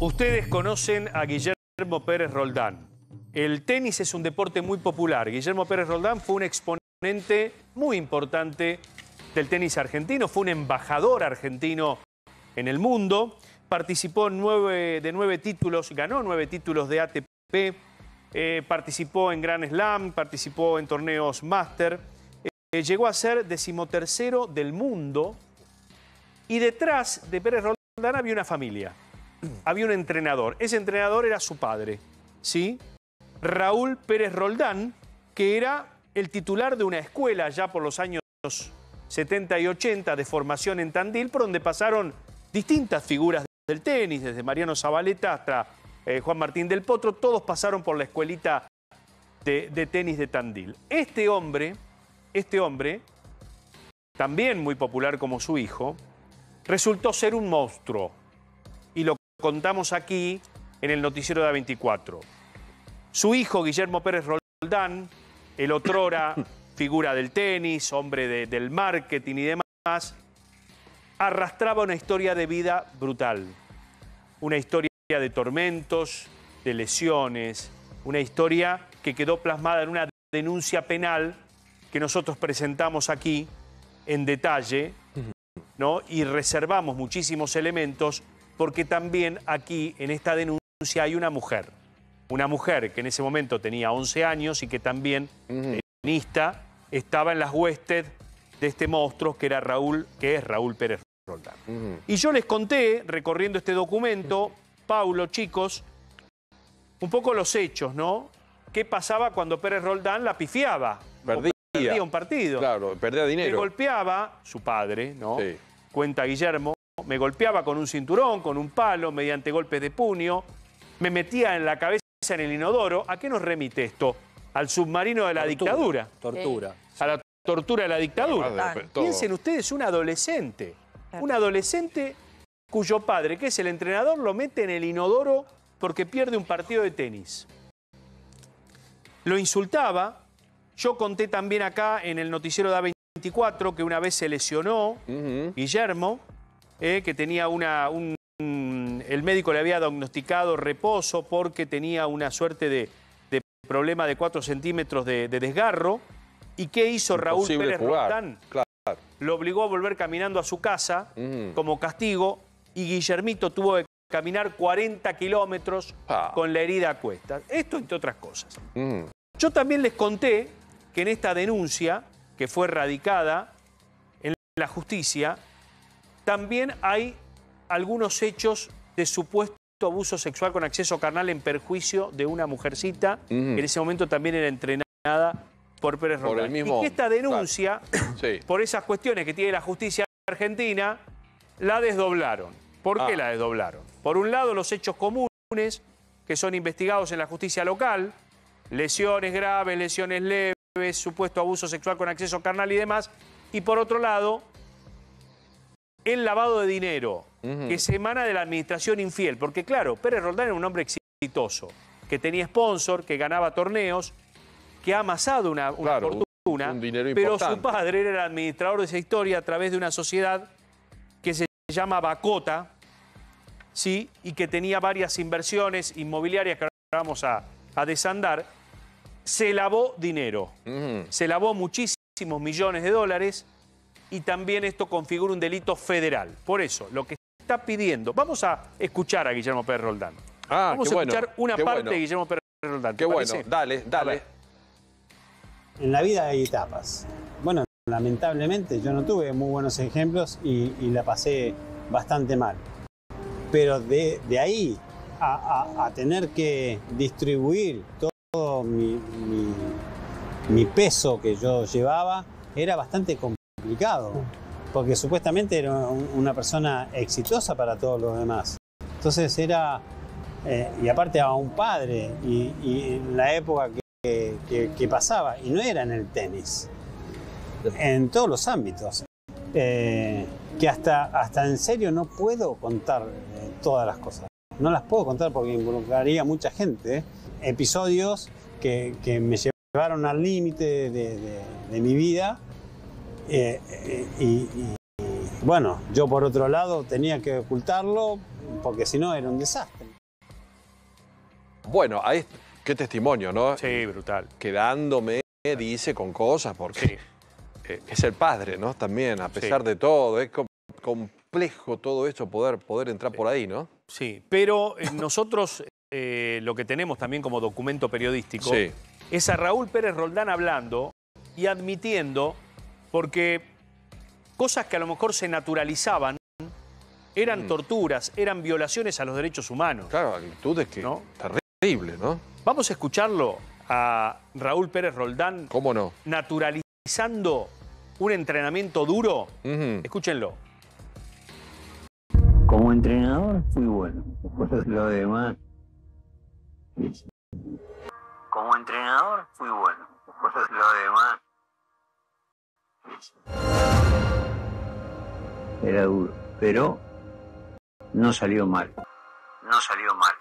Ustedes conocen a Guillermo Pérez Roldán. El tenis es un deporte muy popular. Guillermo Pérez Roldán fue un exponente muy importante del tenis argentino, fue un embajador argentino en el mundo, participó de nueve títulos, ganó nueve títulos de ATP, eh, participó en Grand Slam, participó en torneos Master, eh, llegó a ser decimotercero del mundo y detrás de Pérez Roldán había una familia había un entrenador. Ese entrenador era su padre, ¿sí? Raúl Pérez Roldán, que era el titular de una escuela ya por los años 70 y 80 de formación en Tandil, por donde pasaron distintas figuras del tenis, desde Mariano Zabaleta hasta eh, Juan Martín del Potro, todos pasaron por la escuelita de, de, tenis de Tandil. Este hombre, este hombre, también muy popular como su hijo, resultó ser un monstruo contamos aquí en el noticiero de A24. Su hijo, Guillermo Pérez Roldán, el otrora figura del tenis, hombre del marketing y demás, arrastraba una historia de vida brutal. Una historia de tormentos, de lesiones, una historia que quedó plasmada en una denuncia penal que nosotros presentamos aquí en detalle, ¿no? Y reservamos muchísimos elementos porque también aquí en esta denuncia hay una mujer. Una mujer que en ese momento tenía 11 años y que también, feminista, eh, estaba en las huestes de este monstruo que era Raúl, que es Raúl Pérez Roldán. Y yo les conté, recorriendo este documento, Paulo, chicos, un poco los hechos, ¿no? ¿Qué pasaba cuando Pérez Roldán la pifiaba? Perdía. un partido. Claro, perdía dinero. Le golpeaba su padre, ¿no? Sí. Cuenta Guillermo, me golpeaba con un cinturón, con un palo, mediante golpes de puño, me metía en la cabeza en el inodoro. ¿A qué nos remite esto? Al submarino de la dictadura. Tortura. A la tortura de la dictadura. Ah, Piensen ustedes, un adolescente. Un adolescente cuyo padre, que es el entrenador, lo mete en el inodoro porque pierde un partido de tenis. Lo insultaba. Yo conté también acá en el noticiero de A24 que una vez se lesionó Guillermo eh, que tenía una, un, el médico le había diagnosticado reposo porque tenía una suerte de, problema de 4 centímetros de, desgarro. ¿Y qué hizo Raúl Pérez Lo obligó a volver caminando a su casa mm. como castigo y Guillermito tuvo que caminar 40 kilómetros con la herida a cuestas. Esto entre otras cosas. Mm. Yo también les conté que en esta denuncia que fue radicada en la justicia, también hay algunos hechos de supuesto abuso sexual con acceso carnal en perjuicio de una mujercita, que en ese momento también era entrenada por Pérez por Y esta denuncia, por esas cuestiones que tiene la justicia argentina, la desdoblaron. ¿Por qué ah. la desdoblaron? Por un lado, los hechos comunes que son investigados en la justicia local, lesiones graves, lesiones leves, supuesto abuso sexual con acceso carnal y demás. Y por otro lado, el lavado de dinero que se emana de la administración infiel. Porque claro, Pérez Roldán era un hombre exitoso, que tenía sponsor, que ganaba torneos, que ha amasado una, fortuna, un, pero su padre era el administrador de esa historia a través de una sociedad que se llama Bacota, ¿sí? y que tenía varias inversiones inmobiliarias que ahora vamos a, desandar, se lavó dinero, se lavó muchísimos millones de dólares y también esto configura un delito federal. Por eso, lo que está pidiendo, vamos a escuchar a Guillermo Pérez Roldán. Ah, vamos a escuchar una parte de Guillermo Pérez Roldán. Qué bueno, dale, dale. En la vida hay etapas. Bueno, lamentablemente yo no tuve muy buenos ejemplos y, la pasé bastante mal. Pero de, ahí a, tener que distribuir todo mi, mi, mi peso que yo llevaba era bastante complicado complicado, porque supuestamente era una persona exitosa para todos los demás. Entonces era, eh, y aparte a un padre, y, la época que, pasaba, y no era en el tenis, en todos los ámbitos. Eh, que hasta, hasta en serio no puedo contar eh, todas las cosas. No las puedo contar porque involucraría mucha gente. Episodios que, me llevaron al límite de mi vida eh, eh, y, bueno, yo por otro lado tenía que ocultarlo porque si no era un desastre. Bueno, ahí, qué testimonio, ¿no? Sí, brutal. Quedándome, dice con cosas, porque eh, es el padre, ¿no? También, a pesar de todo, es complejo todo esto poder, poder entrar por ahí, ¿no? Sí, pero nosotros lo que tenemos también como documento periodístico es a Raúl Pérez Roldán hablando y admitiendo porque cosas que a lo mejor se naturalizaban eran mm. torturas, eran violaciones a los derechos humanos. Claro, actitudes que ¿no? terrible, ¿no? Vamos a escucharlo a Raúl Pérez Roldán. ¿Cómo no? Naturalizando un entrenamiento duro. Escúchenlo. Como entrenador fui bueno, por lo demás. Como entrenador fui bueno, por lo demás. Era duro, pero no salió mal. No salió mal.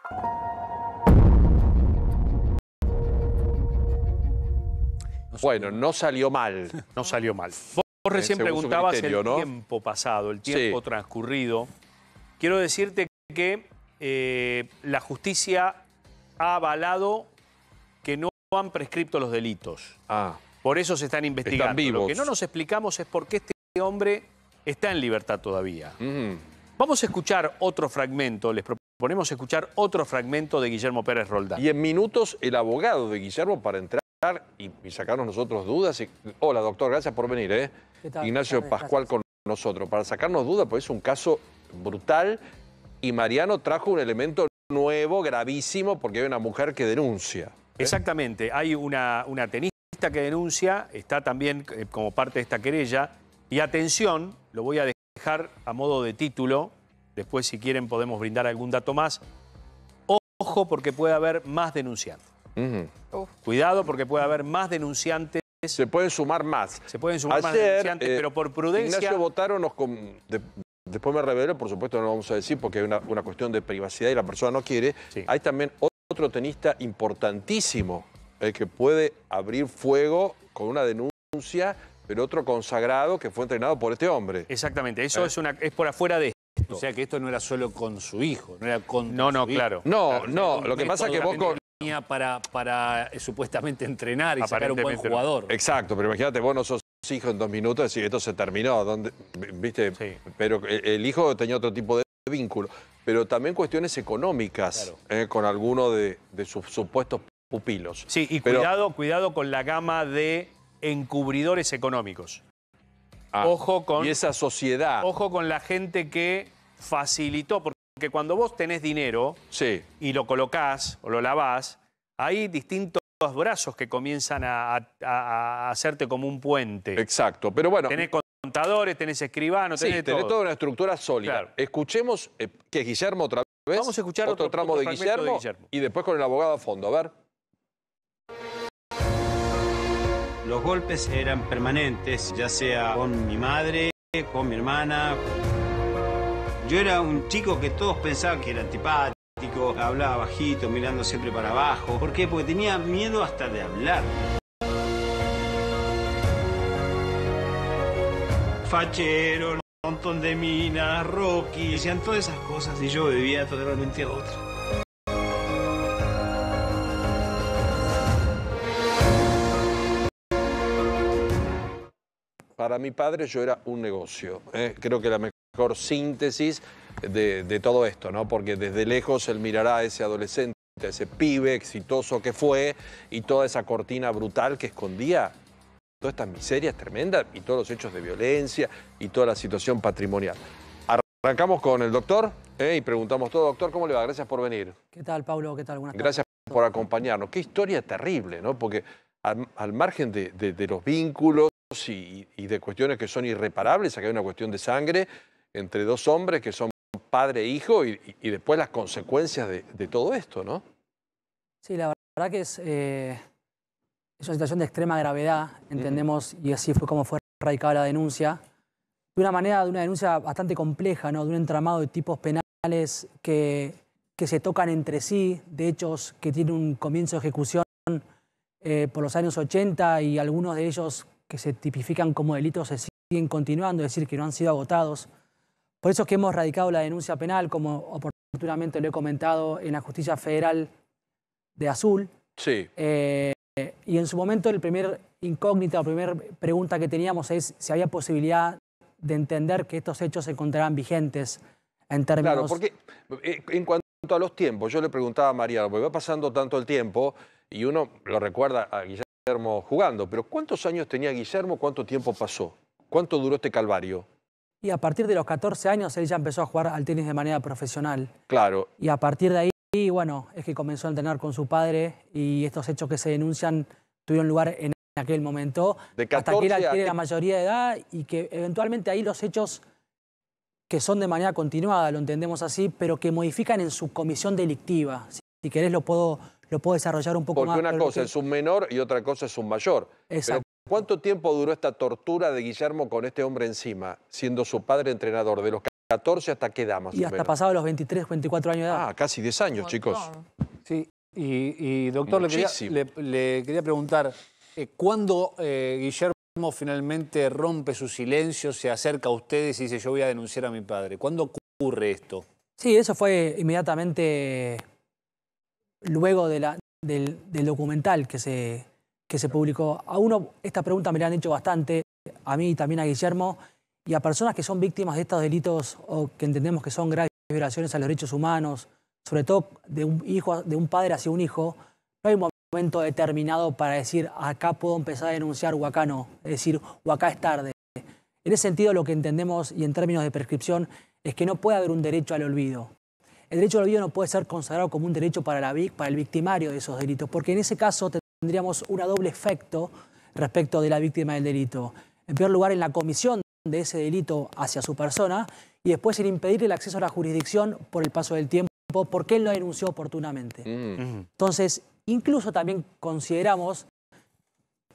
Bueno, no salió mal. No salió mal. Vos eh, recién preguntabas el tiempo pasado, el tiempo transcurrido. Quiero decirte que eh, la justicia ha avalado que no han prescripto los delitos. Ah. Por eso se están investigando. Lo que no nos explicamos es por qué este hombre está en libertad todavía. Mm. Vamos a escuchar otro fragmento, les proponemos escuchar otro fragmento de Guillermo Pérez Roldán. Y en minutos el abogado de Guillermo para entrar y, sacarnos nosotros dudas. hola doctor, gracias por venir. ¿eh? Ignacio Pascual con nosotros. Para sacarnos dudas, pues es un caso brutal y Mariano trajo un elemento nuevo, gravísimo, porque hay una mujer que denuncia. ¿eh? Exactamente, hay una, una tenista que denuncia está también eh, como parte de esta querella. Y atención, lo voy a dejar a modo de título, después si quieren podemos brindar algún dato más. Ojo porque puede haber más denunciantes. Cuidado porque puede haber más denunciantes. Se pueden sumar más. Se pueden sumar más denunciantes, eh, pero por prudencia... Ignacio Después me reveló, por supuesto no lo vamos a decir porque hay una, cuestión de privacidad y la persona no quiere. Hay también otro tenista importantísimo el que puede abrir fuego con una denuncia, pero otro consagrado que fue entrenado por este hombre. Exactamente, eso eh. es, una, es por afuera de esto. O sea que esto no era solo con su hijo, no era con No, no, claro. No, no, lo que pasa es que vos Para, para eh, supuestamente entrenar y sacar un buen jugador. Exacto, pero imagínate, vos no sos hijo en dos minutos y esto se terminó, ¿dónde? ¿viste? Sí. Pero e, el hijo tenía otro tipo de vínculo, pero también cuestiones económicas eh, con alguno de, de sus supuestos pupilos. Sí, y cuidado, cuidado con la gama de encubridores económicos. Ah, ojo con. Y esa sociedad. Ojo con la gente que facilitó, porque cuando vos tenés dinero sí. y lo colocás o lo lavás, hay distintos brazos que comienzan a, hacerte como un puente. Exacto, pero bueno. Tenés contadores, tenés escribanos, tenés, sí, tenés toda una estructura sólida. Escuchemos eh, que Guillermo otra vez. Vamos a escuchar otro, tramo de Guillermo y después con el abogado a fondo. A ver. Los golpes eran permanentes, ya sea con mi madre, con mi hermana. Yo era un chico que todos pensaban que era antipático, hablaba bajito, mirando siempre para abajo. ¿Por qué? Porque tenía miedo hasta de hablar. Fachero, montón de minas, Rocky, decían todas esas cosas y yo vivía totalmente a otra. Para mi padre yo era un negocio. ¿eh? Creo que la mejor síntesis de, todo esto, ¿no? Porque desde lejos él mirará a ese adolescente, a ese pibe exitoso que fue y toda esa cortina brutal que escondía todas estas miserias tremendas y todos los hechos de violencia y toda la situación patrimonial. Arrancamos con el doctor ¿eh? y preguntamos todo, doctor, ¿cómo le va? Gracias por venir. ¿Qué tal, Pablo? ¿Qué tal? Gracias por acompañarnos. Qué historia terrible, ¿no? Porque al, margen de los vínculos, y, de cuestiones que son irreparables. Acá hay una cuestión de sangre entre dos hombres que son padre e hijo y, después las consecuencias de, todo esto, ¿no? Sí, la verdad que es, eh, una situación de extrema gravedad, entendemos, y así fue como fue radicada la denuncia, de una manera, de una denuncia bastante compleja, ¿no? De un entramado de tipos penales que, que se tocan entre sí, de hechos que tienen un comienzo de ejecución eh, por los años 80 y algunos de ellos que se tipifican como delitos se siguen continuando, es decir, que no han sido agotados. Por eso es que hemos radicado la denuncia penal, como oportunamente lo he comentado, en la Justicia Federal de Azul. Sí. Eh, y en su momento el primer incógnita, la primera pregunta que teníamos es si había posibilidad de entender que estos hechos se encontrarán vigentes en términos... Claro, porque eh, en cuanto a los tiempos, yo le preguntaba a María, porque va pasando tanto el tiempo y uno lo recuerda a Guillermo Guillermo jugando, pero ¿cuántos años tenía Guillermo? ¿Cuánto tiempo pasó? ¿Cuánto duró este calvario? Y a partir de los 14 años él ya empezó a jugar al tenis de manera profesional. Claro. Y a partir de ahí, bueno, es que comenzó a entrenar con su padre y estos hechos que se denuncian tuvieron lugar en aquel momento. De hasta que él adquiere la mayoría de edad y que eventualmente ahí los hechos que son de manera continuada, lo entendemos así, pero que modifican en su comisión delictiva. Si querés lo puedo lo puedo desarrollar un poco más. Porque una cosa es un menor y otra cosa es un mayor. ¿Cuánto tiempo duró esta tortura de Guillermo con este hombre encima, siendo su padre entrenador de los 14 hasta qué edad más Y hasta pasado los 23, 24 años de edad. Ah, casi 10 años, chicos. Sí, y, doctor, le quería, preguntar, eh, ¿cuándo eh, Guillermo finalmente rompe su silencio, se acerca a ustedes y dice yo voy a denunciar a mi padre? ¿Cuándo ocurre esto? Sí, eso fue inmediatamente luego del, documental que se, que se publicó. A uno esta pregunta me la han hecho bastante, a mí y también a Guillermo, y a personas que son víctimas de estos delitos o que entendemos que son graves violaciones a los derechos humanos, sobre todo de un, hijo, de un padre hacia un hijo, no hay un momento determinado para decir acá puedo empezar a denunciar o acá no, es decir, o acá es tarde. En ese sentido lo que entendemos y en términos de prescripción es que no puede haber un derecho al olvido el derecho al olvido no puede ser consagrado como un derecho para, la, para el victimario de esos delitos, porque en ese caso tendríamos un doble efecto respecto de la víctima del delito. En primer lugar, en la comisión de ese delito hacia su persona y después en impedir el acceso a la jurisdicción por el paso del tiempo porque él lo denunció oportunamente. Mm. Entonces, incluso también consideramos,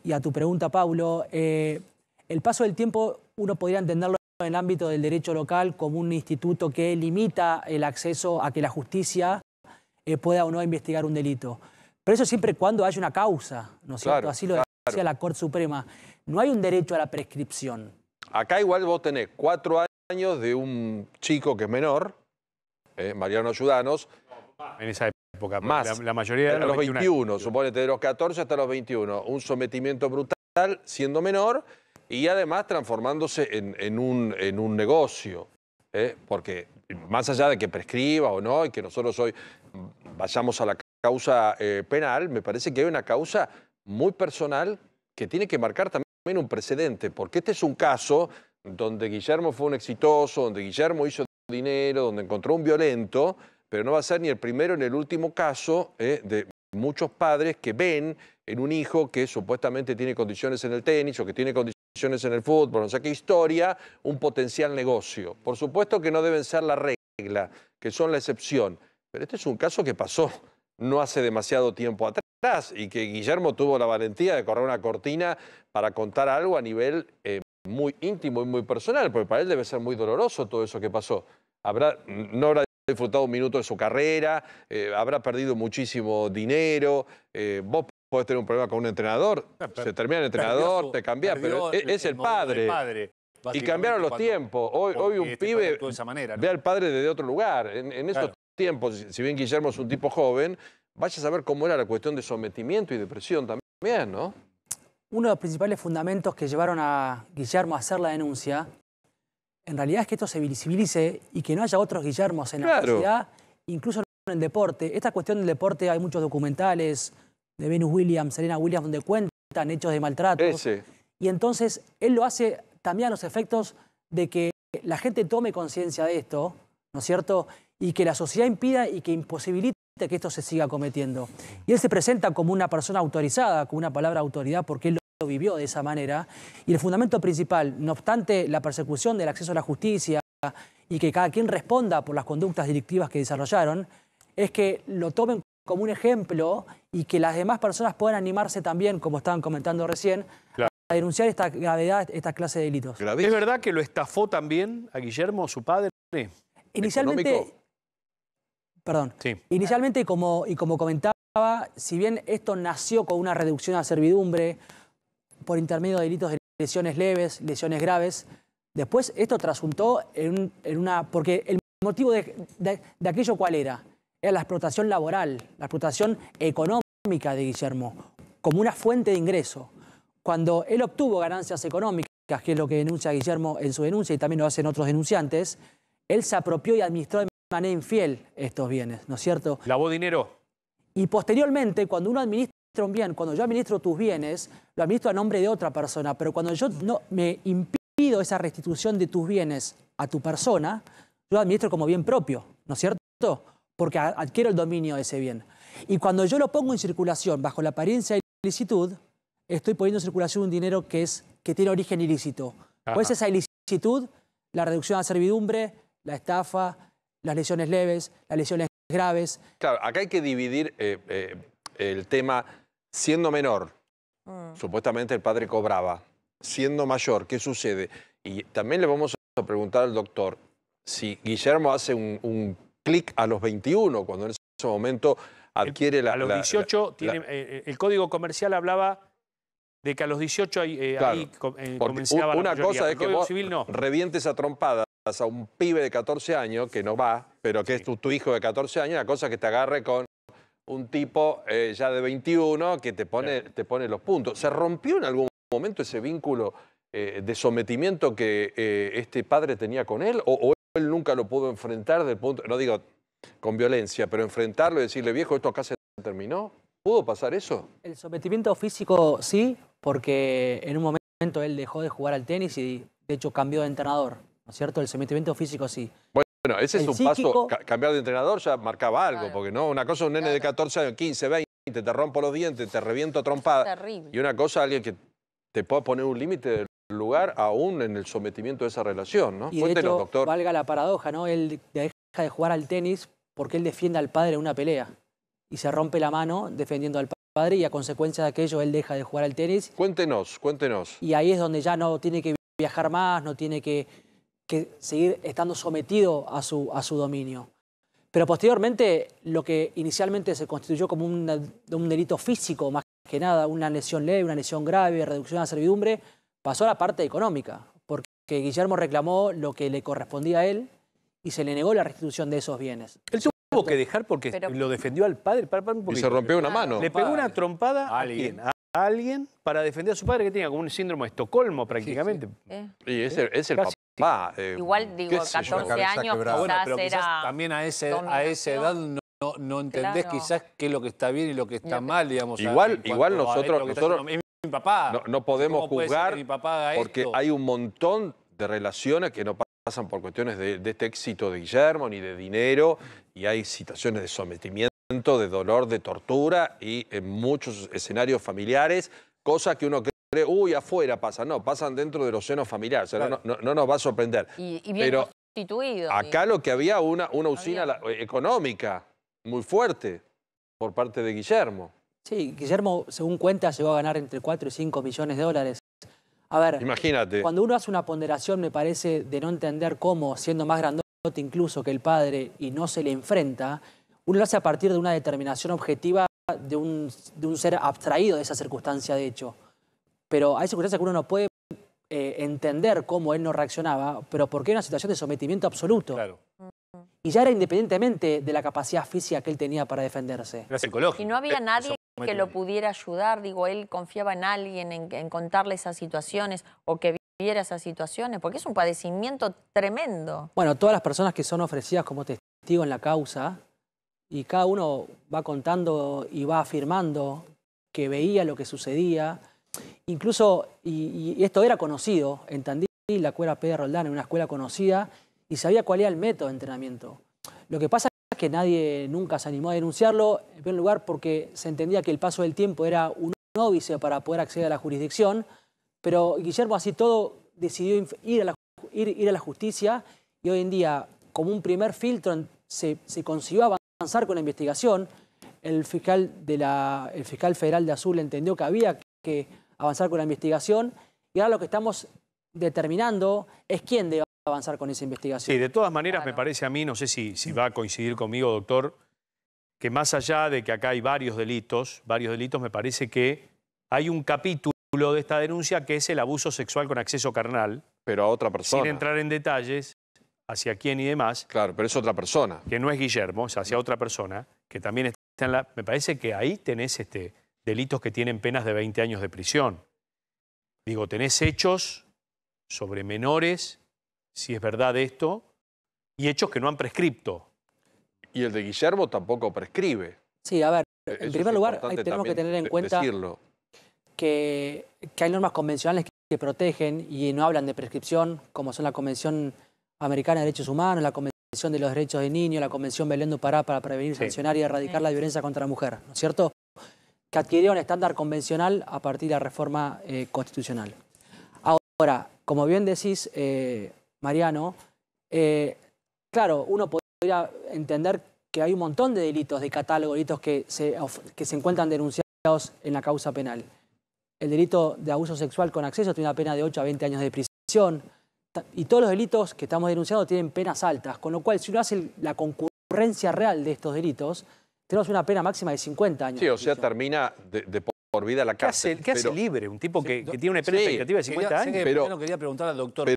y a tu pregunta, Pablo, eh, el paso del tiempo uno podría entenderlo en el ámbito del derecho local, como un instituto que limita el acceso a que la justicia eh, pueda o no investigar un delito. Pero eso siempre cuando haya una causa, ¿no es cierto? Así lo decía la Corte Suprema. No hay un derecho a la prescripción. Acá igual vos tenés cuatro años de un chico que es menor, eh, Mariano Ayudanos. En esa época, más. La, mayoría de los, los 21, 21, suponete, de los 14 hasta los 21. Un sometimiento brutal siendo menor y además transformándose en, un, en un, negocio. ¿eh? Porque más allá de que prescriba o no y que nosotros hoy vayamos a la causa eh, penal, me parece que hay una causa muy personal que tiene que marcar también un precedente, porque este es un caso donde Guillermo fue un exitoso, donde Guillermo hizo dinero, donde encontró un violento, pero no va a ser ni el primero ni el último caso ¿eh? de muchos padres que ven en un hijo que supuestamente tiene condiciones en el tenis o que tiene condiciones en el fútbol. no sé qué historia, un potencial negocio. Por supuesto que no deben ser la regla, que son la excepción. Pero este es un caso que pasó no hace demasiado tiempo atrás y que Guillermo tuvo la valentía de correr una cortina para contar algo a nivel eh, muy íntimo y muy personal, porque para él debe ser muy doloroso todo eso que pasó. Habrá, no habrá disfrutado un minuto de su carrera, eh, habrá perdido muchísimo dinero. Eh, puedes tener un problema con un entrenador. Ah, se termina el entrenador, te cambias, pero e-, es, el padre. y cambiaron los tiempos. Hoy, hoy un este pibe ve al padre desde otro lugar. En, estos esos tiempos, si bien Guillermo es un tipo joven, vaya a saber cómo era la cuestión de sometimiento y depresión también, ¿no? Uno de los principales fundamentos que llevaron a Guillermo a hacer la denuncia, en realidad es que esto se visibilice y que no haya otros Guillermos en la sociedad, incluso en el deporte. Esta cuestión del deporte hay muchos documentales, de Venus Williams, Serena Williams, donde cuentan hechos de maltrato. Y entonces él lo hace también a los efectos de que la gente tome conciencia de esto, ¿no es cierto? Y que la sociedad impida y que imposibilite que esto se siga cometiendo. Y él se presenta como una persona autorizada, con una palabra autoridad, porque él lo vivió de esa manera. Y el fundamento principal, no obstante la persecución del acceso a la justicia y que cada quien responda por las conductas directivas que desarrollaron, es que lo tomen como un ejemplo y que las demás personas puedan animarse también, como estaban comentando recién, a denunciar esta gravedad, esta clase de delitos. ¿Es verdad que lo estafó también a Guillermo, su padre? Inicialmente, perdón, inicialmente como, y como comentaba, si bien esto nació con una reducción a servidumbre por intermedio de delitos de lesiones leves, lesiones graves, después esto trasuntó en, una... porque el motivo de aquello cuál era era eh, la explotación laboral, la explotación económica de Guillermo, como una fuente de ingreso. Cuando él obtuvo ganancias económicas, que es lo que denuncia Guillermo en su denuncia y también lo hacen otros denunciantes, él se apropió y administró de manera infiel estos bienes, ¿no es cierto? Lavó dinero. Y posteriormente, cuando uno administra un bien, cuando yo administro tus bienes, lo administro a nombre de otra persona, pero cuando yo no me impido esa restitución de tus bienes a tu persona, lo administro como bien propio, ¿no es cierto? porque adquiero el dominio de ese bien. Y cuando yo lo pongo en circulación bajo la apariencia de ilicitud, estoy poniendo en circulación un dinero que, es, que tiene origen ilícito. Pues esa ilicitud, la reducción a la servidumbre, la estafa, las lesiones leves, las lesiones graves. Claro, acá hay que dividir eh, eh, el tema siendo menor. Mm. Supuestamente el padre cobraba. Siendo mayor, ¿qué sucede? Y también le vamos a preguntar al doctor si Guillermo hace un, un clic a los 21, cuando en ese momento adquiere la... A los 18, tiene, eh, eh, el Código Comercial hablaba de que a los 18 ahí, eh, ahí una cosa es que revientes a trompadas a un pibe de 14 años que no va, pero que es tu, hijo de 14 años, la cosa que te agarre con un tipo ya de 21 que te pone, te pone los puntos. ¿Se rompió en algún momento ese vínculo de sometimiento que este padre tenía con él? ¿O, o él nunca lo pudo enfrentar del punto, no digo con violencia, pero enfrentarlo y decirle, viejo, esto acá se terminó. ¿Pudo pasar eso? El sometimiento físico sí, porque en un momento él dejó de jugar al tenis y de hecho cambió de entrenador, ¿no es cierto? El sometimiento físico sí. Bueno, ese es un paso. cambiar de entrenador ya marcaba algo, porque no, una cosa un nene de 14 años, 15, 20, te rompo los dientes, te reviento trompada. Y una cosa alguien que te pueda poner un límite lugar aún en el sometimiento de esa relación, ¿no? Y de hecho, doctor. valga la paradoja, ¿no? Él deja de jugar al tenis porque él defiende al padre en una pelea y se rompe la mano defendiendo al padre y a consecuencia de aquello él deja de jugar al tenis. Cuéntenos, cuéntenos. Y ahí es donde ya no tiene que viajar más, no tiene que, seguir estando sometido a su, a su dominio. Pero posteriormente, lo que inicialmente se constituyó como un delito físico, más que nada, una lesión leve, una lesión grave, reducción a servidumbre, Pasó la parte económica, porque Guillermo reclamó lo que le correspondía a él y se le negó la restitución de esos bienes. Él tuvo que dejar porque lo defendió al padre. y se rompió una ah, mano. Le pegó una trompada a alguien. A alguien para defender a su padre que tenía como un síndrome de Estocolmo prácticamente. Y ese es el papá. Eh, igual digo, 14 años quizás, era también a, ese, a esa edad no, entendés quizás qué es lo que está bien y lo que está mal, digamos. Igual, igual nosotros no, podemos juzgar porque hay un montón de relaciones que no pasan por cuestiones de, este éxito de Guillermo ni de dinero y hay situaciones de sometimiento, de dolor, de tortura y en muchos escenarios familiares, cosas que uno cree, uy, afuera pasan, no, pasan dentro de los senos familiares, no, nos va a sorprender. Pero Acá lo que había una, una usina eh, económica muy fuerte por parte de Guillermo. Sí, Guillermo, según cuenta, llegó a ganar entre 4 y 5 millones de dólares. A ver, imagínate. Cuando uno hace una ponderación, me parece, de no entender cómo, siendo más grandote incluso que el padre, y no se le enfrenta, uno lo hace a partir de una determinación objetiva de un, de un ser abstraído de esa circunstancia de hecho. Pero hay circunstancias que uno no puede eh, entender cómo él no reaccionaba, pero porque era una situación de sometimiento absoluto. Claro. Y ya era independientemente de la capacidad física que él tenía para defenderse. Era psicológico. Y no había eh, nadie que lo pudiera ayudar? Digo, él confiaba en alguien, en, contarle esas situaciones o que viviera esas situaciones, porque es un padecimiento tremendo. Bueno, todas las personas que son ofrecidas como testigos en la causa, y cada uno va contando y va afirmando que veía lo que sucedía. Incluso, y, esto era conocido en Tandil, la escuela Pedro Roldán, en una escuela conocida, y sabía cuál era el método de entrenamiento. Lo que pasa que nadie nunca se animó a denunciarlo, en primer lugar porque se entendía que el paso del tiempo era un óbice para poder acceder a la jurisdicción, pero Guillermo así todo decidió ir a la, ir, a la justicia y hoy en día, como un primer filtro, se, se consiguió avanzar con la investigación. El fiscal, de el fiscal federal de Azul entendió que había que avanzar con la investigación y ahora lo que estamos determinando es quién debe avanzar con esa investigación. Sí, de todas maneras me parece a mí, no sé si, si va a coincidir conmigo, doctor, que más allá de que acá hay varios delitos, varios delitos, me parece que hay un capítulo de esta denuncia que es el abuso sexual con acceso carnal. Pero a otra persona. Sin entrar en detalles hacia quién y demás. Claro, pero es otra persona. Que no es Guillermo, es hacia otra persona, que también está en la... Me parece que ahí tenés este, delitos que tienen penas de 20 años de prisión. Digo, tenés hechos sobre menores si es verdad esto, y hechos que no han prescripto. Y el de Guillermo tampoco prescribe. Sí, a ver, eh, en primer lugar, eh, tenemos que tener en cuenta Que, hay normas convencionales que, protegen y no hablan de prescripción, como son la Convención Americana de Derechos Humanos, la Convención de los Derechos de Niño, la Convención Belén do Pará para prevenir, sancionar y erradicar la violencia contra la mujer, ¿no es cierto? Que adquirió un estándar convencional a partir de la reforma eh, constitucional. Ahora, como bien decís, Mariano, eh, claro, uno podría entender que hay un montón de delitos, de catálogo, delitos que se, que se encuentran denunciados en la causa penal. El delito de abuso sexual con acceso tiene una pena de 8 a 20 años de prisión. Y todos los delitos que estamos denunciando tienen penas altas, con lo cual si uno hace la concurrencia real de estos delitos, tenemos una pena máxima de 50 años. Sí, o sea, termina de, por vida la cárcel. ¿Qué hace, libre? Un tipo que, tiene una pena expectativa de 50 años. pero, no quería preguntar al doctor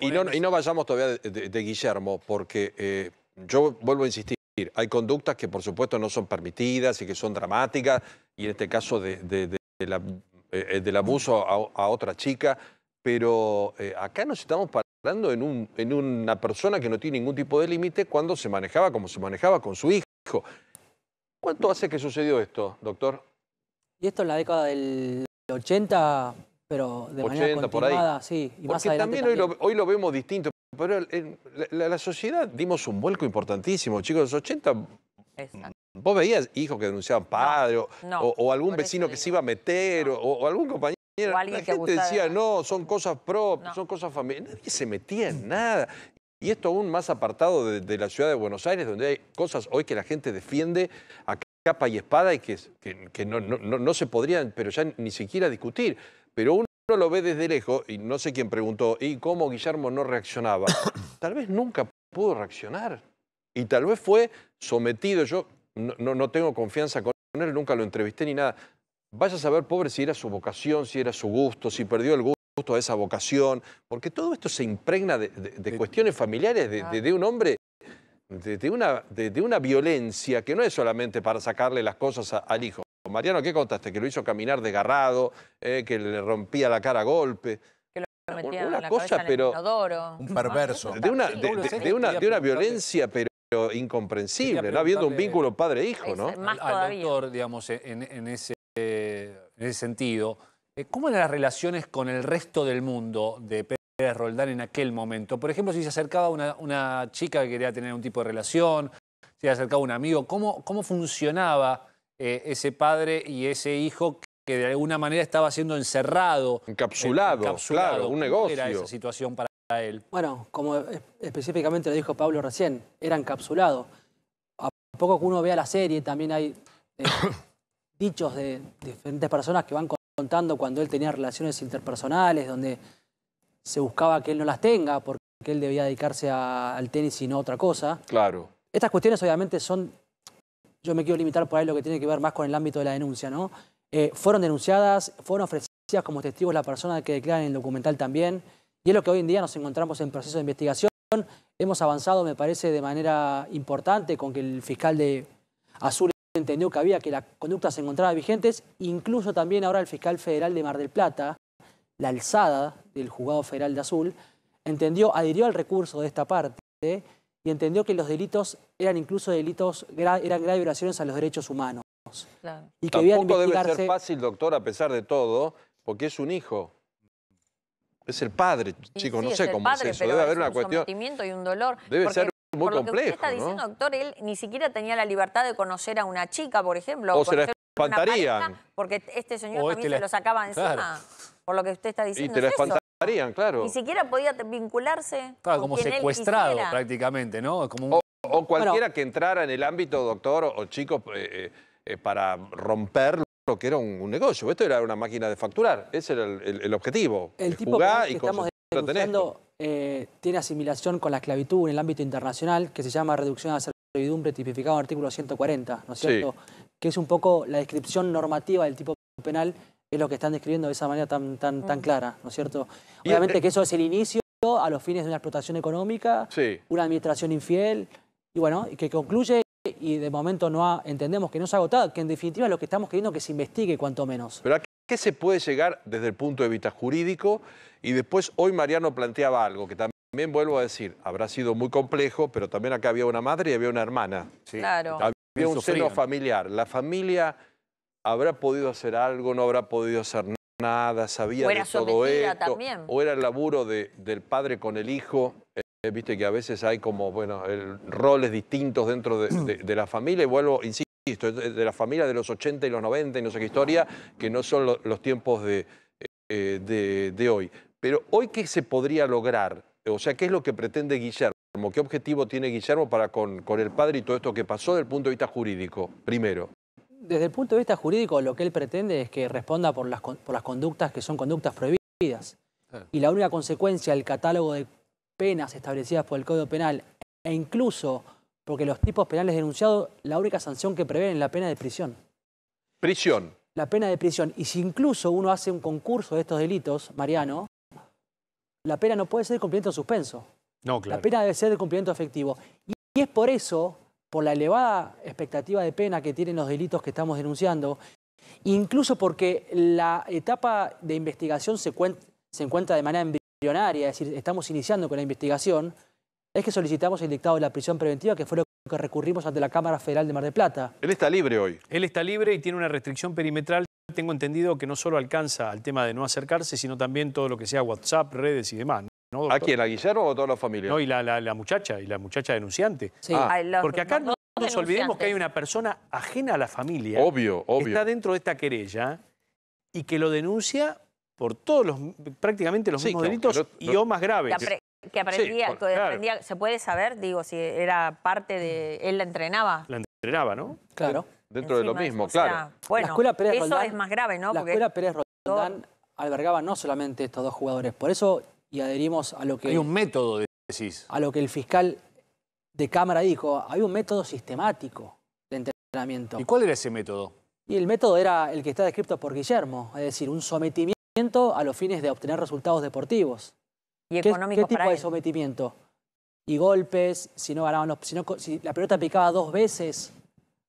y, no, vayamos todavía de, Guillermo, porque eh, yo vuelvo a insistir, hay conductas que por supuesto no son permitidas y que son dramáticas, y en este caso de, eh, del abuso a, otra chica, pero eh, acá nos estamos parando en, un, en una persona que no tiene ningún tipo de límite cuando se manejaba como se manejaba con su hijo. ¿Cuánto hace que sucedió esto, doctor? Y esto en la década del 80 pero de 80, manera sí. Y Porque también, Hoy, lo, vemos distinto, pero en la, sociedad dimos un vuelco importantísimo, chicos, los 80... Vos veías hijos que denunciaban padre o, algún vecino que se iba a meter o, algún compañero. la gente decía, no, son cosas propias, son cosas familiares. Nadie se metía en nada. Y esto aún más apartado de, la ciudad de Buenos Aires, donde hay cosas hoy que la gente defiende a capa y espada y que, no, no, se podrían, pero ya ni siquiera discutir pero uno lo ve desde lejos y no sé quién preguntó, ¿y cómo Guillermo no reaccionaba? tal vez nunca pudo reaccionar y tal vez fue sometido, yo no, no, tengo confianza con él, nunca lo entrevisté ni nada. Vaya a saber, pobre, si era su vocación, si era su gusto, si perdió el gusto a esa vocación, porque todo esto se impregna de, cuestiones familiares de, un hombre, una, de, una, violencia que no es solamente para sacarle las cosas al hijo, Mariano, ¿qué contaste? Que lo hizo caminar desgarrado, eh, que le rompía la cara a golpe. Que lo metía en la cosa, pero. Un perverso. De una, violencia, pero incomprensible, no habiendo un vínculo padre-hijo, ¿no? Más al, doctor, digamos, e, en, ese, sentido, eh, ¿cómo eran las relaciones con el resto del mundo de Pérez Roldán en aquel momento? Por ejemplo, si se acercaba una, una chica que quería tener un tipo de relación, si se acercaba un amigo, ¿cómo, cómo funcionaba eh, ese padre y ese hijo que de alguna manera estaba siendo encerrado. Eh, encapsulado, claro, un negocio. Era esa situación para él. Bueno, como específicamente lo dijo Pablo recién, era encapsulado. A poco que uno vea la serie, también hay eh, dichos de diferentes personas que van contando cuando él tenía relaciones interpersonales, donde se buscaba que él no las tenga, porque él debía dedicarse al tenis y no a otra cosa. Claro. Estas cuestiones obviamente son yo me quiero limitar por ahí lo que tiene que ver más con el ámbito de la denuncia, ¿no? Eh, fueron denunciadas, fueron ofrecidas como testigos la persona que declara en el documental también, y es lo que hoy en día nos encontramos en proceso de investigación. Hemos avanzado, me parece, de manera importante con que el fiscal de Azul entendió que había que la conducta se encontraba vigentes, incluso también ahora el fiscal federal de Mar del Plata, la alzada del juzgado federal de Azul, entendió, adhirió al recurso de esta parte y entendió que los delitos eran incluso delitos, eran graves violaciones a los derechos humanos. Y que Tampoco debe ser fácil, doctor, a pesar de todo, porque es un hijo. Es el padre, chicos, no sé cómo es eso. debe haber una un cuestión. Sometimiento y un dolor. Debe ser muy por complejo, lo que usted está diciendo, doctor, él ni siquiera tenía la libertad de conocer a una chica, por ejemplo. O, se la espantarían. porque este señor también se lo sacaba encima, por lo que usted está diciendo. Y te la ni siquiera podía vincularse. como secuestrado prácticamente, ¿no? Como o, cualquiera que entrara en el ámbito, doctor, o, chico, eh, eh, eh, para romper lo que era un, negocio. Esto era una máquina de facturar. Ese era el, objetivo. El tipo jugar que estamos tiene asimilación con la esclavitud en el ámbito internacional, que se llama reducción a la servidumbre tipificado en el artículo 140, ¿no es cierto? Que es un poco la descripción normativa del tipo penal es lo que están describiendo de esa manera tan, tan, tan mm. clara, ¿no es cierto? Obviamente eh, que eso es el inicio a los fines de una explotación económica, una administración infiel, y bueno, que concluye y de momento no entendemos que no se ha agotado, que en definitiva lo que estamos queriendo que se investigue cuanto menos. Pero a qué se puede llegar desde el punto de vista jurídico y después hoy Mariano planteaba algo que también... vuelvo a decir, habrá sido muy complejo, pero también acá había una madre y había una hermana. Claro. Había un seno familiar. La familia habrá podido hacer algo, no habrá podido hacer nada, sabía de todo esto. O era el laburo del padre con el hijo. Eh, viste que a veces hay como, bueno, roles distintos dentro de, la familia. Y vuelvo, insisto, de la familia de los 80 y los 90 y no sé qué historia, que no son los tiempos eh, de hoy. Pero hoy, ¿qué se podría lograr? O sea, ¿qué es lo que pretende Guillermo? ¿Qué objetivo tiene Guillermo para con, con, el padre y todo esto que pasó desde el punto de vista jurídico? Primero desde el punto de vista jurídico, lo que él pretende es que responda por las, por las conductas que son conductas prohibidas. Y la única consecuencia del catálogo de penas establecidas por el Código Penal, e incluso porque los tipos penales denunciados, la única sanción que prevén es la pena de prisión. Prisión. La pena de prisión. Y si incluso uno hace un concurso de estos delitos, Mariano, la pena no puede ser de cumplimiento suspenso. No, claro. La pena debe ser de cumplimiento efectivo. Y es por eso por la elevada expectativa de pena que tienen los delitos que estamos denunciando, incluso porque la etapa de investigación se, encuentra de manera embrionaria, es decir, estamos iniciando con la investigación, es que solicitamos el dictado de la prisión preventiva, que fue lo que recurrimos ante la Cámara Federal de Mar del Plata. Él está libre hoy. Él está libre y tiene una restricción perimetral. Tengo entendido que no solo alcanza al tema de no acercarse, sino también todo lo que sea WhatsApp, redes y demás aquí ¿A quién? ¿A Guillermo o a toda la familia? No, y la, muchacha, y la muchacha denunciante. Ah. porque acá no nos olvidemos que hay una persona ajena a la familia. Obvio, obvio. Que está dentro de esta querella y que lo denuncia por todos los, prácticamente los mismos delitos y o más graves. Que, aprendía, ¿se puede saber, digo, si era parte de, él la entrenaba? La entrenaba, ¿no? Claro. Dentro de lo mismo, claro. bueno, la escuela Pérez eso es más grave, ¿no? La escuela Pérez Roldán albergaba no solamente estos dos jugadores, por eso y adherimos a lo que... Hay un método, decís. A lo que el fiscal de Cámara dijo, hay un método sistemático de entrenamiento. ¿Y cuál era ese método? Y el método era el que está descrito por Guillermo, es decir, un sometimiento a los fines de obtener resultados deportivos. ¿Y económicos ¿Qué, qué tipo de sometimiento? Y golpes, si no ganaban la pelota picaba dos veces,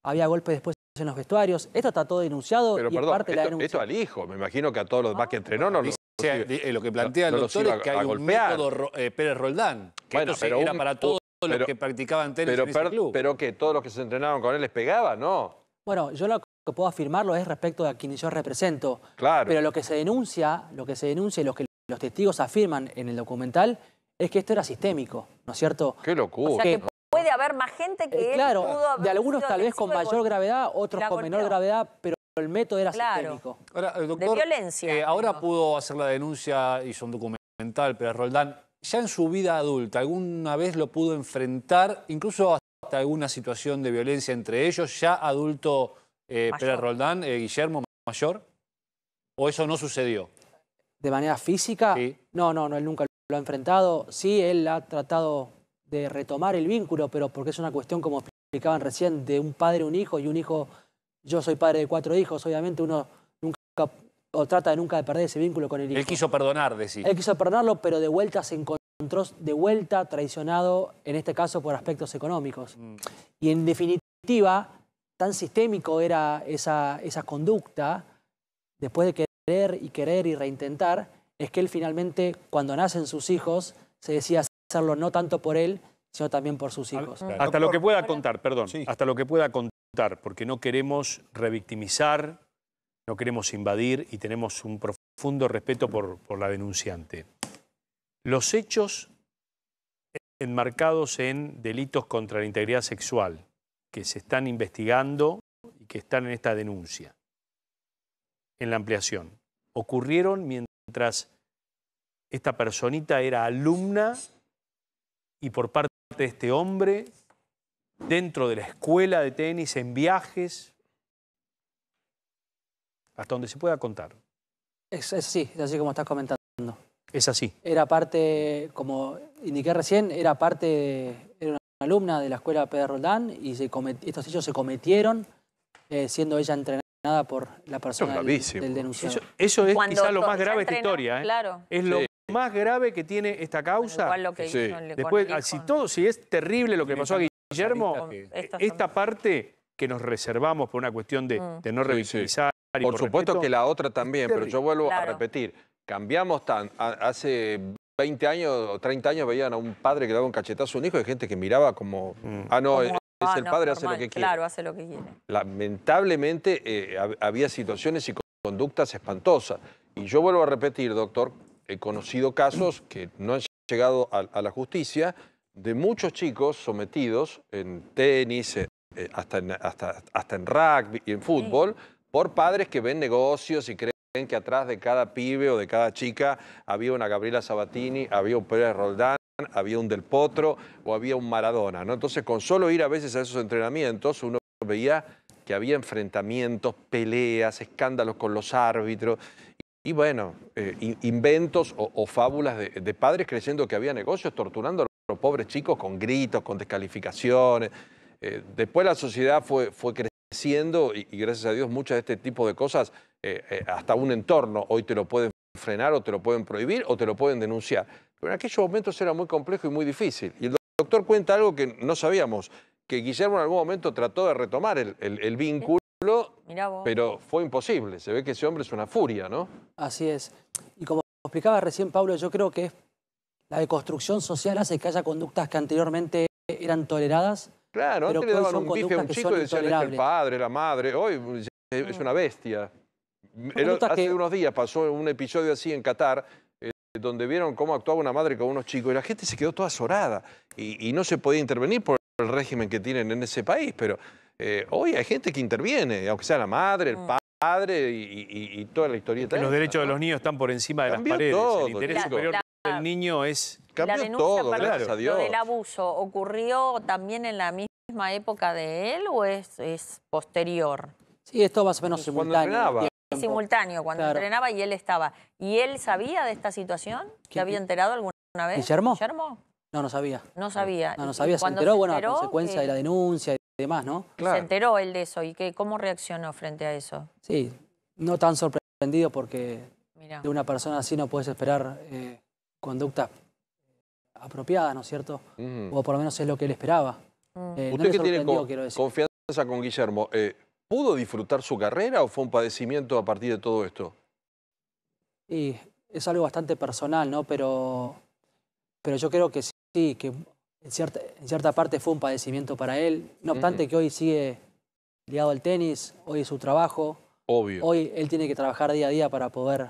había golpes después en los vestuarios. Esto está todo denunciado Pero, perdón, esto, al hijo, me imagino que a todos los demás que entrenó no lo sea, eh, lo que plantea el doctor es que hay un método eh, Pérez Roldán, que bueno, era para todos los que practicaban tenis pero, en club. Pero que todos los que se entrenaban con él les pegaba, ¿no? Bueno, yo lo que puedo afirmarlo es respecto a quienes yo represento. Claro. Pero lo que se denuncia, lo que se denuncia y lo que los testigos afirman en el documental es que esto era sistémico, ¿no es cierto? ¡Qué locura! O sea, que puede haber más gente que eh, él Claro, pudo haber de algunos tal vez con mayor gravedad, otros con menor gravedad, pero el método era claro. Ahora, eh, de violencia. Eh, ahora pudo hacer la denuncia, y son documental, pero Roldán, ya en su vida adulta, ¿alguna vez lo pudo enfrentar, incluso hasta alguna situación de violencia entre ellos, ya adulto eh, Pérez Roldán, Guillermo Mayor? ¿O eso no sucedió? ¿De manera física? No, no, no, él nunca lo ha enfrentado. Sí, él ha tratado de retomar el vínculo, pero porque es una cuestión, como explicaban recién, de un padre, un hijo y un hijo yo soy padre de cuatro hijos, obviamente uno nunca o trata de nunca de perder ese vínculo con el hijo. Él quiso perdonar, decir. Él quiso perdonarlo, pero de vuelta se encontró de vuelta traicionado, en este caso por aspectos económicos. Mm. Y en definitiva, tan sistémico era esa, esa conducta, después de querer y querer y reintentar, es que él finalmente, cuando nacen sus hijos, se decía hacerlo no tanto por él, sino también por sus hijos. Hasta lo que pueda contar, perdón, sí. hasta lo que pueda contar porque no queremos revictimizar, no queremos invadir y tenemos un profundo respeto por, la denunciante. Los hechos enmarcados en delitos contra la integridad sexual que se están investigando y que están en esta denuncia, en la ampliación, ocurrieron mientras esta personita era alumna y por parte de este hombre dentro de la escuela de tenis, en viajes, hasta donde se pueda contar. Es, así, es así como estás comentando. Es así. Era parte, como indiqué recién, era parte, era una alumna de la escuela Pedro Roldán y estos hechos se cometieron eh, siendo ella entrenada por la persona del, denunciante. Eso, es quizás lo más grave de esta historia. ¿eh? Claro. Es lo más grave que tiene esta causa. que sí. Después, si, todo, si es terrible lo que pasó aquí Guillermo, eh, esta parte que nos reservamos por una cuestión de, mm. no revisar... Por, supuesto que la otra también, pero yo vuelvo a repetir. Cambiamos tan, hace 20 años o 30 años veían a un padre que daba un cachetazo a un hijo y gente que miraba como, mm. ah, no, eh, ah, es, el padre, hace lo que quiere. Claro, hace lo que quiere. Lamentablemente eh, había situaciones y conductas espantosas. Y yo vuelvo a repetir, doctor, he conocido casos que no han llegado a la justicia de muchos chicos sometidos en tenis, eh, eh, hasta, en, hasta, hasta, en rugby y en fútbol, por padres que ven negocios y creen que atrás de cada pibe o de cada chica había una Gabriela Sabatini, había un Pérez Roldán, había un Del Potro o había un Maradona. ¿no? Entonces, con solo ir a veces a esos entrenamientos, uno veía que había enfrentamientos, peleas, escándalos con los árbitros. Y, bueno, eh, inventos o, fábulas de, padres creyendo que había negocios torturando pobres chicos con gritos, con descalificaciones. Eh, después la sociedad fue, fue creciendo y, gracias a Dios muchas de este tipo de cosas, eh, eh, hasta un entorno, hoy te lo pueden frenar o te lo pueden prohibir o te lo pueden denunciar. Pero en aquellos momentos era muy complejo y muy difícil. Y el doctor cuenta algo que no sabíamos, que Guillermo en algún momento trató de retomar el, el vínculo. Pero fue imposible, se ve que ese hombre es una furia, ¿no? Así es. Y como explicaba recién Pablo, yo creo que es la deconstrucción social hace que haya conductas que anteriormente eran toleradas. Claro, antes le daban un bife a un chico y decían es el padre, la madre. Hoy es mm. una bestia. hace unos días pasó un episodio así en Qatar eh, donde vieron cómo actuaba una madre con unos chicos y la gente se quedó toda azorada y, no se podía intervenir por el régimen que tienen en ese país, pero eh, hoy hay gente que interviene, aunque sea la madre, el mm. padre y, toda la historia. Los derechos de los niños están por encima de las paredes. El niño es... Cambió todo, claro. gracias abuso, ¿ocurrió también en la misma época de él o es, posterior? Sí, esto más o menos simultáneo simultáneo, cuando entrenaba y él estaba. ¿Y él sabía de esta situación? ¿Se había enterado alguna vez? ¿Guillermo? No, no sabía. No sabía. No, sabía. Se enteró, bueno, consecuencia eh, de la denuncia y demás, ¿no? Se enteró él de eso. ¿Y qué, cómo reaccionó frente a eso? Sí, no tan sorprendido porque de una persona así no puedes esperar eh, conducta apropiada, ¿no es cierto? O por lo menos es lo que él esperaba. Mm. Eh, Usted que tiene confianza con Guillermo, eh, ¿pudo disfrutar su carrera o fue un padecimiento a partir de todo esto? Y es algo bastante personal, ¿no? Pero, pero yo creo que sí, que en cierta, en cierta parte fue un padecimiento para él. No obstante que hoy sigue ligado al tenis, hoy es su trabajo. Obvio. Hoy él tiene que trabajar día a día para poder...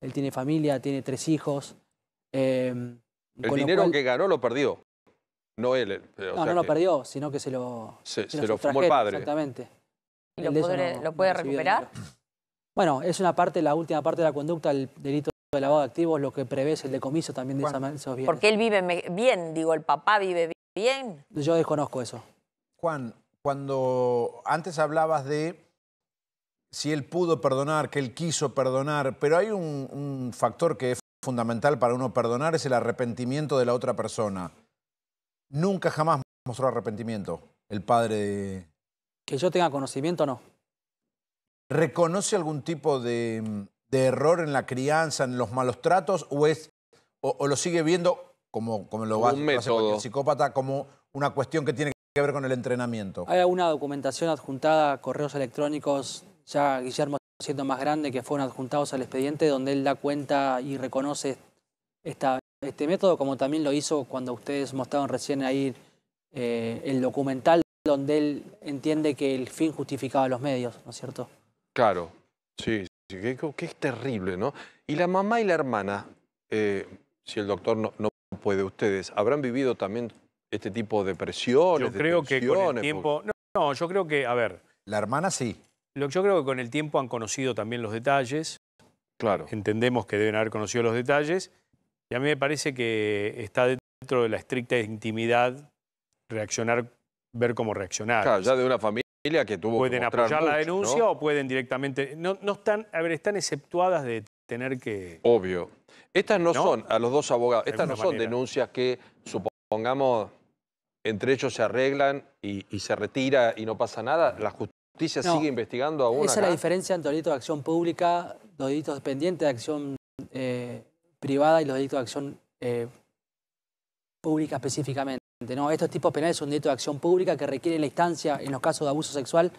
Él tiene familia, tiene tres hijos. Em, el dinero que ganó lo perdió. No él. Eh, no, no lo perdió, sino que se lo. Se, lo fumó el padre. Exactamente. ¿Y lo, puede recuperar? Bueno, es una parte, la última parte de la conducta, el delito de lavado de activos, lo que prevé es el decomiso también de esa bienes. Porque él vive bien, digo, el papá vive bien. Yo desconozco eso. Juan, cuando antes hablabas de si él pudo perdonar, que él quiso perdonar, pero hay un factor que es fundamental para uno perdonar es el arrepentimiento de la otra persona. Nunca jamás mostró arrepentimiento el padre de... Que yo tenga conocimiento, no. ¿Reconoce algún tipo de, error en la crianza, en los malos tratos, o, es, o, lo sigue viendo, como, como lo va a psicópata, como una cuestión que tiene que ver con el entrenamiento? Hay alguna documentación adjuntada, correos electrónicos, ya Guillermo siendo más grande que fueron adjuntados al expediente, donde él da cuenta y reconoce esta, este método, como también lo hizo cuando ustedes mostraron recién ahí eh, el documental, donde él entiende que el fin justificaba los medios, ¿no es cierto? Claro, sí, sí que, es terrible, ¿no? Y la mamá y la hermana, eh, si el doctor no, puede, ustedes, ¿habrán vivido también este tipo de presiones? Yo creo que con el tiempo... No, no, yo creo que, a ver... La hermana sí yo creo que con el tiempo han conocido también los detalles. Claro. Entendemos que deben haber conocido los detalles. Y a mí me parece que está dentro de la estricta intimidad reaccionar, ver cómo reaccionar. Claro, ya de una familia que tuvo Pueden apoyar la denuncia o pueden directamente... No, están, a ver, están exceptuadas de tener que... Obvio. Estas no, son, a los dos abogados, estas no son denuncias que, supongamos, entre ellos se arreglan y, y se retira y no pasa nada. La justicia justicia sigue investigando aún. Esa es la diferencia entre los delitos de acción pública, los delitos pendientes de acción eh, privada y los delitos de acción eh, pública específicamente. ¿no? Estos tipos penales son delitos de acción pública que requieren la instancia, en los casos de abuso sexual,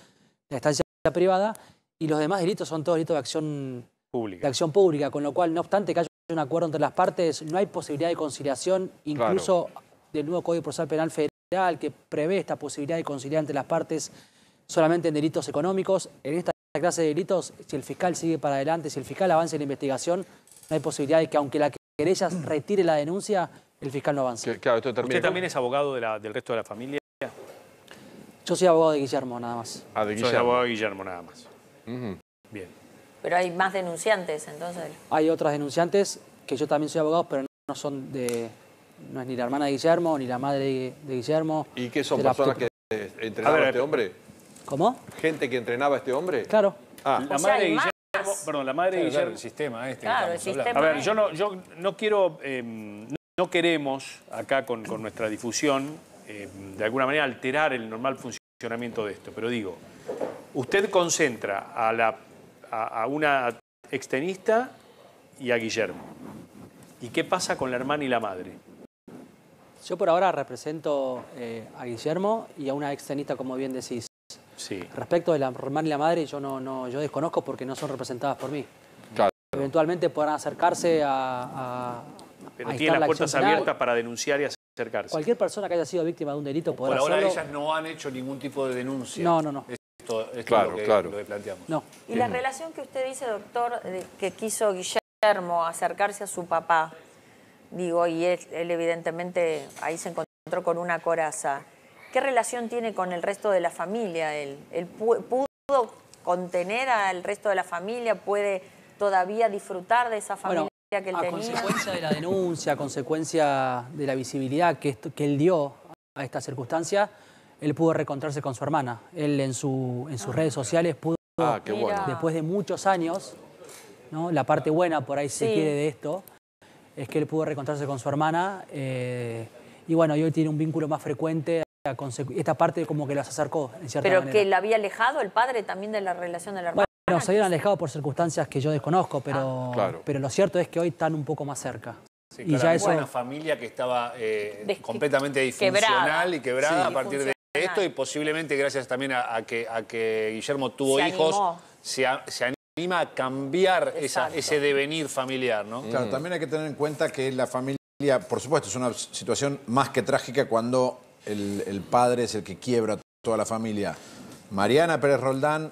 la instancia privada, y los demás delitos son todos delitos de acción pública. De acción pública con lo cual, no obstante que haya un acuerdo entre las partes, no hay posibilidad de conciliación, incluso del nuevo Código Procesal Penal Federal que prevé esta posibilidad de conciliar entre las partes solamente en delitos económicos. En esta clase de delitos, si el fiscal sigue para adelante, si el fiscal avanza en la investigación, no hay posibilidad de que aunque la querella retire la denuncia, el fiscal no avance. ¿Usted también es abogado del resto de la familia? Yo soy abogado de Guillermo, nada más. Ah, de Guillermo. Soy abogado de Guillermo, nada más. Bien. Pero hay más denunciantes, entonces. Hay otras denunciantes, que yo también soy abogado, pero no son de... No es ni la hermana de Guillermo, ni la madre de Guillermo. ¿Y qué son? ¿Personas que eh, entrenaron a este hombre? ¿Cómo? ¿Gente que entrenaba a este hombre? Claro. Ah. La madre sea, Guillermo, perdón, la madre de Guillermo... El sistema este. Claro, el sistema a ver, yo no, yo no quiero... Em, no queremos, acá con, nuestra difusión, em, de alguna manera alterar el normal funcionamiento de esto, pero digo, usted concentra a, la, a, una extenista y a Guillermo. ¿Y qué pasa con la hermana y la madre? Yo por ahora represento eh, a Guillermo y a una extenista, como bien decís. Respecto de la hermana y la madre, yo no, no, yo desconozco porque no son representadas por mí. Claro. Eventualmente podrán acercarse a. Pero tiene las puertas abiertas para denunciar y acercarse. Cualquier persona que haya sido víctima de un delito podrá hacerlo. Por ahora ellas no han hecho ningún tipo de denuncia. No, no, no. Esto, es lo Lo que planteamos. Y la relación que usted dice, doctor, que quiso Guillermo acercarse a su papá, digo, y él evidentemente ahí se encontró con una coraza. ¿Qué relación tiene con el resto de la familia? ¿Él, pudo contener al resto de la familia? ¿Puede todavía disfrutar de esa familia que él tenía? A consecuencia de la denuncia, a consecuencia de la visibilidad que, él dio a esta circunstancia, él pudo reencontrarse con su hermana. Él en, sus ah. redes sociales pudo, ah, después de muchos años, la parte buena por ahí se quiere de esto, es que él pudo reencontrarse con su hermana. Eh, y bueno, y hoy tiene un vínculo más frecuente esta parte como que las acercó, Pero que la había alejado el padre también de la relación de la hermana. Bueno, se habían alejado por circunstancias que yo desconozco, pero, ah. pero lo cierto es que hoy están un poco más cerca. y ya eso... Una familia que estaba eh, completamente disfuncional y quebrada a partir de esto y posiblemente gracias también a, que, a que, Guillermo tuvo hijos, se, anima a cambiar esa, ese devenir familiar, ¿no? Claro, mm. también hay que tener en cuenta que la familia, por supuesto, es una situación más que trágica cuando el, padre es el que quiebra toda la familia. Mariana Pérez Roldán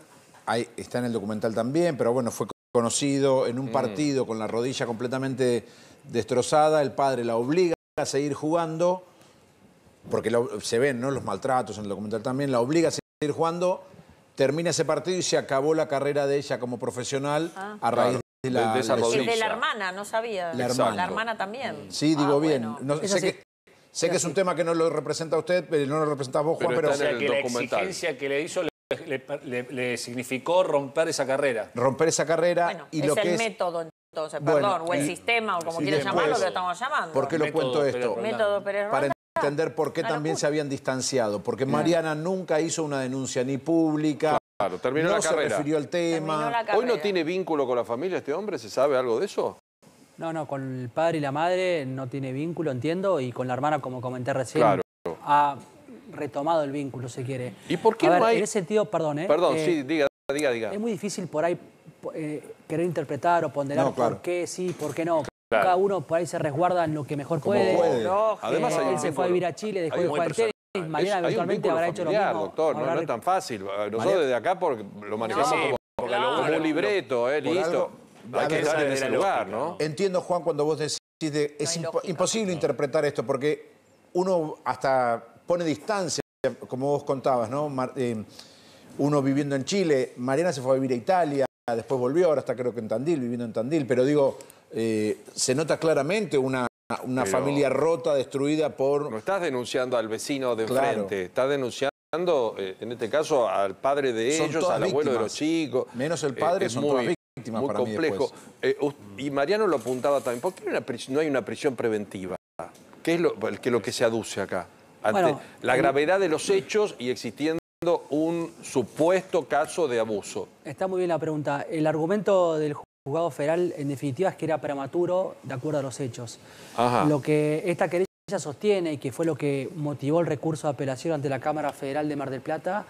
está en el documental también, pero bueno, fue conocido en un mm. partido con la rodilla completamente destrozada, el padre la obliga a seguir jugando, porque se ven ¿no? los maltratos en el documental también, la obliga a seguir jugando, termina ese partido y se acabó la carrera de ella como profesional ah. a raíz de la, de, de la hermana, no sabía. La hermana, también. Sí, digo ah, bien. No, sé Sé que es un tema que no lo representa usted, pero no lo representa vos, Juan, pero... que la exigencia que le hizo le, significó romper esa carrera. Romper esa carrera y lo que el método entonces, perdón, o el eh, sistema, o como quieras llamarlo, lo estamos llamando. ¿Por qué lo cuento esto? Para entender por qué también se habían distanciado, porque Mariana nunca hizo una denuncia ni pública. Claro, terminó la carrera. se refirió al tema. Hoy no tiene vínculo con la familia este hombre, ¿se sabe algo de eso? No, no, con el padre y la madre no tiene vínculo, entiendo, y con la hermana, como comenté recién, ha retomado el vínculo, se quiere. ¿Y por qué En ese sentido, perdón, ¿eh? Perdón, sí, eh, diga, diga, diga. Es muy difícil por ahí eh, querer interpretar o ponderar por qué sí, por qué no. Cada uno por ahí se resguarda en lo que mejor puede. No, Además, él se fue a vivir a Chile, dejó de jugar tenis. mañana eventualmente habrá hecho lo mismo. no, no, es tan fácil. Nosotros desde acá porque lo manejamos como, un libreto, eh, listo hay que estar en ese lugar, ¿no? Entiendo, Juan, cuando vos decís de, es imposible interpretar esto porque uno hasta pone distancia, como vos contabas, ¿no? Eh, uno viviendo en Chile, Mariana se fue a vivir a Italia, después volvió, ahora está creo que en Tandil, viviendo en Tandil, pero digo, eh, se nota claramente una, una familia rota, destruida por... No estás denunciando al vecino de enfrente, estás denunciando, eh, en este caso, al padre de ellos, al abuelo de los chicos. Menos el padre, son muy muy complejo. Eh, y Mariano lo apuntaba también. ¿Por qué no hay una prisión preventiva? ¿Qué es lo que, se aduce acá? la gravedad de los hechos y existiendo un supuesto caso de abuso. Está muy bien la pregunta. El argumento del juzgado federal, en definitiva, es que era prematuro de acuerdo a los hechos. Lo que esta querella sostiene y que fue lo que motivó el recurso de apelación ante la Cámara Federal de Mar del Plata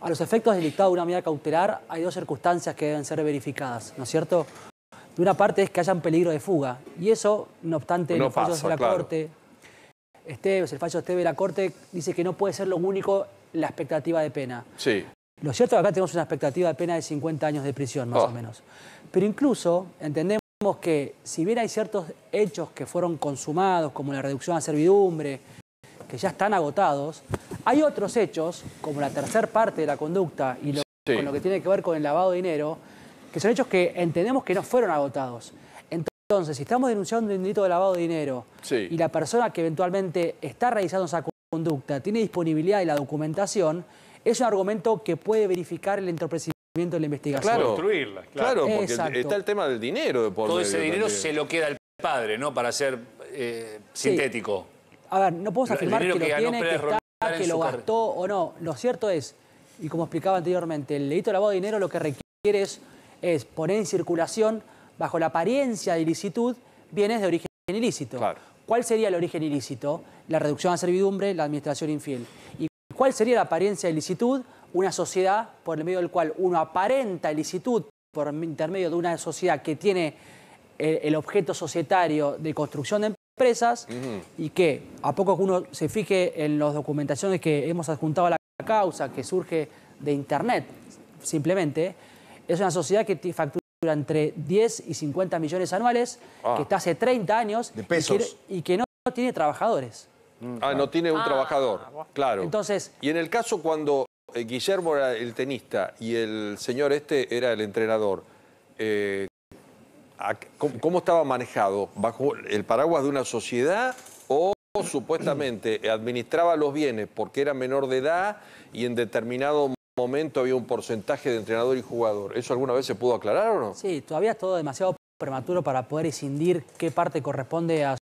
a los efectos del dictado de una medida cautelar hay dos circunstancias que deben ser verificadas, ¿no es cierto? De una parte es que haya un peligro de fuga, y eso, no obstante, los de la Corte, Esteves, el fallo Esteves de la Corte dice que no puede ser lo único la expectativa de pena. Sí. Lo cierto es que acá tenemos una expectativa de pena de 50 años de prisión, más oh. o menos. Pero incluso entendemos que si bien hay ciertos hechos que fueron consumados, como la reducción a servidumbre, que ya están agotados, hay otros hechos, como la tercera parte de la conducta y lo, que tiene que ver con el lavado de dinero, que son hechos que entendemos que no fueron agotados. Entonces, si estamos denunciando un delito de lavado de dinero y la persona que eventualmente está realizando esa conducta tiene disponibilidad de la documentación, es un argumento que puede verificar el entorpecimiento de la investigación. Claro, claro. claro porque está el tema del dinero. por Todo ese dinero se lo queda al padre, ¿no? Para ser eh, sintético. A ver, no podemos afirmar que, lo tiene, que que lo gastó o no. Lo cierto es, y como explicaba anteriormente, el delito de lavado de dinero lo que requiere es, poner en circulación, bajo la apariencia de ilicitud, bienes de origen ilícito. ¿Cuál sería el origen ilícito? La reducción a servidumbre, la administración infiel. ¿Y cuál sería la apariencia de ilicitud? Una sociedad por el medio del cual uno aparenta ilicitud por intermedio de una sociedad que tiene eh, el, objeto societario de construcción de y que a poco que uno se fije en las documentaciones que hemos adjuntado a la causa, que surge de Internet simplemente, es una sociedad que factura entre 10 y 50 millones anuales, ah. que está hace 30 años Y, que, no tiene trabajadores. Mm. ah, no tiene un ah. trabajador, claro. Entonces, y en el caso cuando eh, Guillermo era el tenista y el señor este era el entrenador, eh, ¿Cómo estaba manejado? ¿Bajo el paraguas de una sociedad o supuestamente administraba los bienes porque era menor de edad y en determinado momento había un porcentaje de entrenador y jugador? ¿Eso alguna vez se pudo aclarar o no? Sí, todavía es todo demasiado prematuro para poder escindir qué parte corresponde a